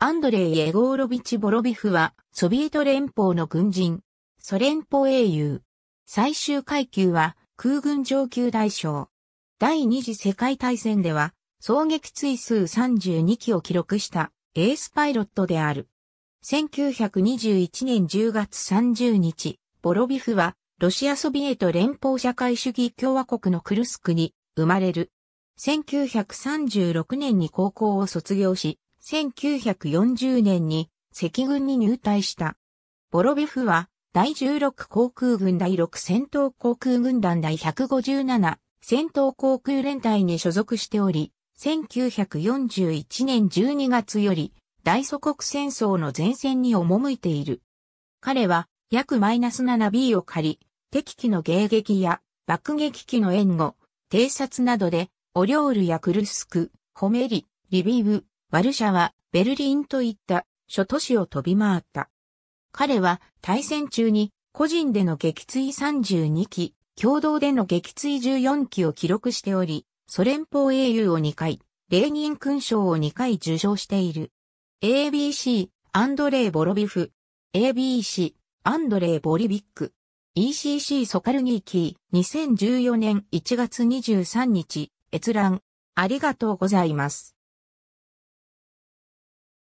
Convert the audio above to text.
アンドレイ・エゴーロビチ・ボロビフは、ソビエト連邦の軍人、ソ連邦英雄。最終階級は、空軍上級大将。第二次世界大戦では、総撃追数32機を記録したエースパイロットである。1921年10月30日、ボロビフは、ロシアソビエト連邦社会主義共和国のクルスクに生まれる。1936年に高校を卒業し、1940年に赤軍に入隊した。ボロビフは第16航空軍第6戦闘航空軍団第157戦闘航空連隊に所属しており、1941年12月より大祖国戦争の前線に赴いている。彼は約マイナス 7B を借り、敵機の迎撃や爆撃機の援護、偵察などで、オリョールやクルスク、ホメリ、リビブ、ワルシャワ、ベルリンといった諸都市を飛び回った。彼は対戦中に個人での撃墜32機、共同での撃墜14機を記録しており、ソ連邦英雄を2回、レーニン勲章を2回受賞している。ABC、アンドレイ・ボロビフ。ABC、アンドレイ・ボリビック。ECC ソカルニーキー、2014年1月23日、閲覧。ありがとうございます。